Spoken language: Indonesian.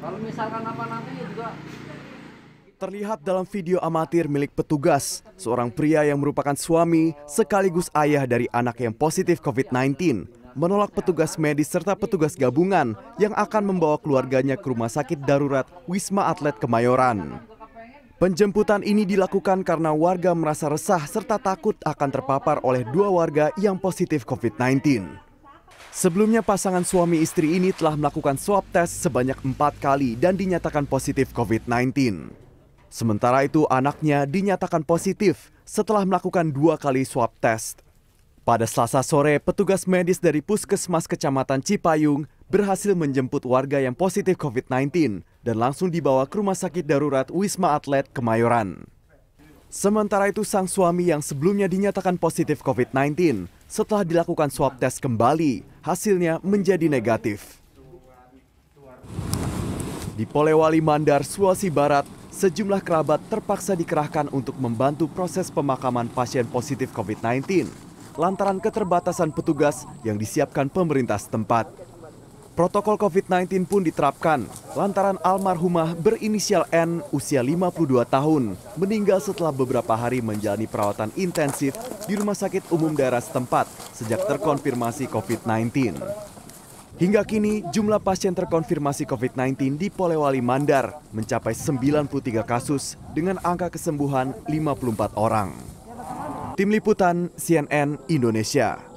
Kalau misalkan apa nanti juga Terlihat dalam video amatir milik petugas, seorang pria yang merupakan suami sekaligus ayah dari anak yang positif COVID-19 menolak petugas medis serta petugas gabungan yang akan membawa keluarganya ke rumah sakit darurat Wisma Atlet Kemayoran. Penjemputan ini dilakukan karena warga merasa resah serta takut akan terpapar oleh dua warga yang positif COVID-19. Sebelumnya pasangan suami istri ini telah melakukan swab test sebanyak empat kali dan dinyatakan positif COVID-19. Sementara itu anaknya dinyatakan positif setelah melakukan dua kali swab test. Pada selasa sore, petugas medis dari Puskesmas Kecamatan Cipayung berhasil menjemput warga yang positif COVID-19 dan langsung dibawa ke Rumah Sakit Darurat Wisma Atlet Kemayoran. Sementara itu sang suami yang sebelumnya dinyatakan positif COVID-19 setelah dilakukan swab test kembali hasilnya menjadi negatif. Di Polewali Mandar, Sulawesi Barat, sejumlah kerabat terpaksa dikerahkan untuk membantu proses pemakaman pasien positif COVID-19 lantaran keterbatasan petugas yang disiapkan pemerintah setempat. Protokol COVID-19 pun diterapkan lantaran almarhumah berinisial N usia 52 tahun meninggal setelah beberapa hari menjalani perawatan intensif di Rumah Sakit Umum Daerah setempat sejak terkonfirmasi COVID-19. Hingga kini, jumlah pasien terkonfirmasi COVID-19 di Polewali Mandar mencapai 93 kasus dengan angka kesembuhan 54 orang. Tim Liputan CNN Indonesia